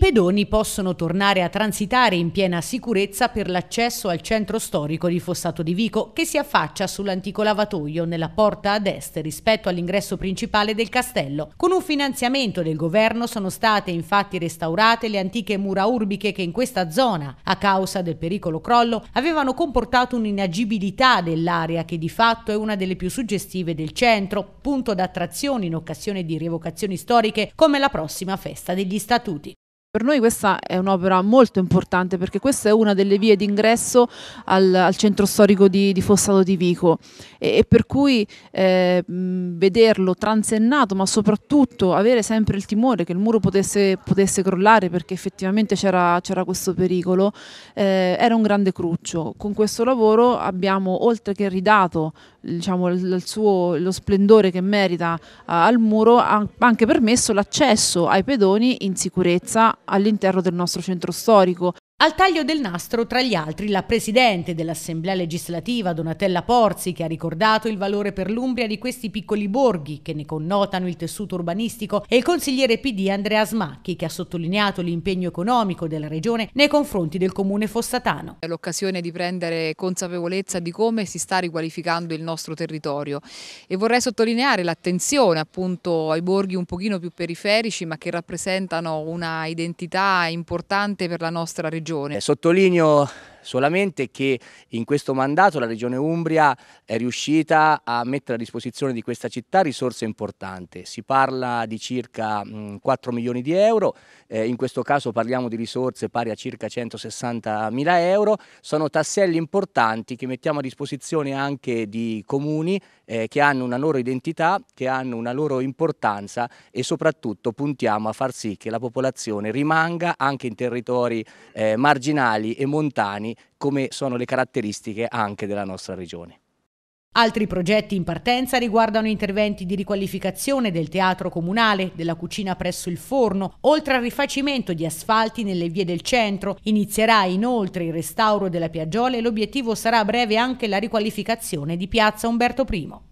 pedoni possono tornare a transitare in piena sicurezza per l'accesso al centro storico di Fossato di Vico, che si affaccia sull'antico lavatoio nella porta ad est rispetto all'ingresso principale del castello. Con un finanziamento del governo sono state infatti restaurate le antiche mura urbiche che in questa zona, a causa del pericolo crollo, avevano comportato un'inagibilità dell'area che di fatto è una delle più suggestive del centro, punto d'attrazione in occasione di rievocazioni storiche come la prossima festa degli statuti. Per noi questa è un'opera molto importante perché questa è una delle vie d'ingresso al, al, centro storico di, di Fossato di Vico e, e per cui eh, vederlo transennato ma soprattutto avere sempre il timore che il muro potesse, potesse crollare perché effettivamente c'era questo pericolo eh, era un grande cruccio. Con questo lavoro abbiamo oltre che ridato diciamo, il, suo, lo splendore che merita eh, al muro ha anche permesso l'accesso ai pedoni in sicurezza all'interno del nostro centro storico. Al taglio del nastro, tra gli altri, la presidente dell'Assemblea legislativa, Donatella Porzi, che ha ricordato il valore per l'Umbria di questi piccoli borghi che ne connotano il tessuto urbanistico, e il consigliere PD Andrea Smacchi, che ha sottolineato l'impegno economico della regione nei confronti del comune fossatano. È l'occasione di prendere consapevolezza di come si sta riqualificando il nostro territorio e vorrei sottolineare l'attenzione appunto ai borghi un pochino più periferici ma che rappresentano una identità importante per la nostra regione stagione. Eh, sottolineo solamente che in questo mandato la Regione Umbria è riuscita a mettere a disposizione di questa città risorse importanti. Si parla di circa 4 milioni di euro, eh, in questo caso parliamo di risorse pari a circa 160 mila euro, sono tasselli importanti che mettiamo a disposizione anche di comuni eh, che hanno una loro identità, che hanno una loro importanza e soprattutto puntiamo a far sì che la popolazione rimanga anche in territori eh, marginali e montani italiani come sono le caratteristiche anche della nostra regione. Altri progetti in partenza riguardano interventi di riqualificazione del teatro comunale, della cucina presso il forno, oltre al rifacimento di asfalti nelle vie del centro. Inizierà inoltre il restauro della Piaggiola e l'obiettivo sarà a breve anche la riqualificazione di piazza Umberto I.